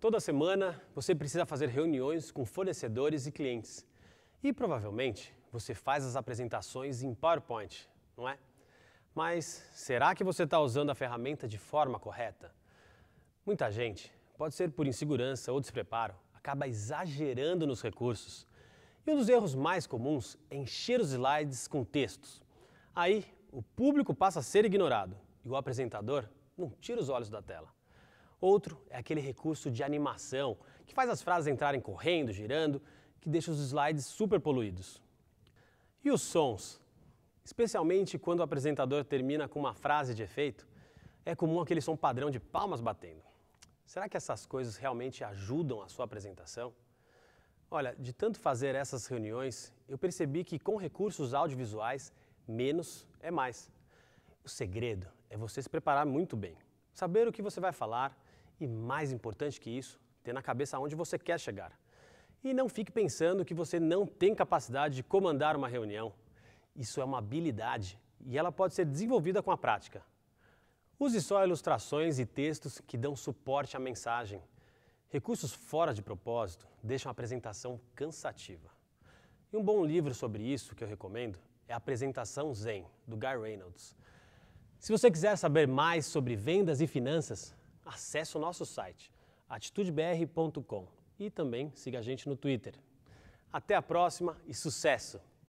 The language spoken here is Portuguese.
Toda semana você precisa fazer reuniões com fornecedores e clientes. E provavelmente você faz as apresentações em PowerPoint, não é? Mas será que você está usando a ferramenta de forma correta? Muita gente, pode ser por insegurança ou despreparo, acaba exagerando nos recursos. E um dos erros mais comuns é encher os slides com textos. Aí, o público passa a ser ignorado e o apresentador não tira os olhos da tela. Outro é aquele recurso de animação, que faz as frases entrarem correndo, girando, que deixa os slides super poluídos. E os sons? Especialmente quando o apresentador termina com uma frase de efeito, é comum aquele som padrão de palmas batendo. Será que essas coisas realmente ajudam a sua apresentação? Olha, de tanto fazer essas reuniões, eu percebi que com recursos audiovisuais, menos é mais. O segredo é você se preparar muito bem saber o que você vai falar e, mais importante que isso, ter na cabeça onde você quer chegar. E não fique pensando que você não tem capacidade de comandar uma reunião. Isso é uma habilidade e ela pode ser desenvolvida com a prática. Use só ilustrações e textos que dão suporte à mensagem. Recursos fora de propósito deixam a apresentação cansativa. E um bom livro sobre isso que eu recomendo é a Apresentação Zen, do Guy Reynolds. Se você quiser saber mais sobre vendas e finanças, acesse o nosso site atitudebr.com e também siga a gente no Twitter. Até a próxima e sucesso!